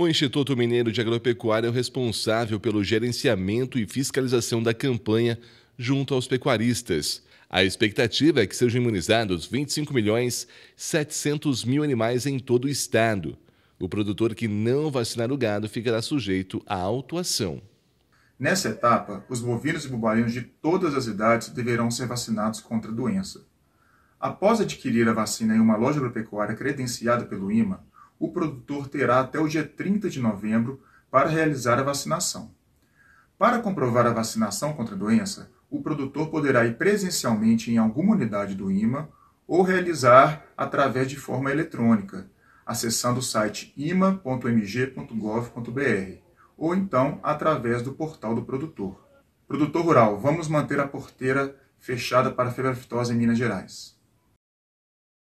O Instituto Mineiro de Agropecuária é o responsável pelo gerenciamento e fiscalização da campanha junto aos pecuaristas. A expectativa é que sejam imunizados 25 milhões 700 mil animais em todo o estado. O produtor que não vacinar o gado ficará sujeito à autuação. Nessa etapa, os bovinos e bobalinhos de todas as idades deverão ser vacinados contra a doença. Após adquirir a vacina em uma loja agropecuária credenciada pelo IMA, o produtor terá até o dia 30 de novembro para realizar a vacinação. Para comprovar a vacinação contra a doença, o produtor poderá ir presencialmente em alguma unidade do IMA ou realizar através de forma eletrônica, acessando o site ima.mg.gov.br ou então através do portal do produtor. Produtor rural, vamos manter a porteira fechada para a febre aftosa em Minas Gerais.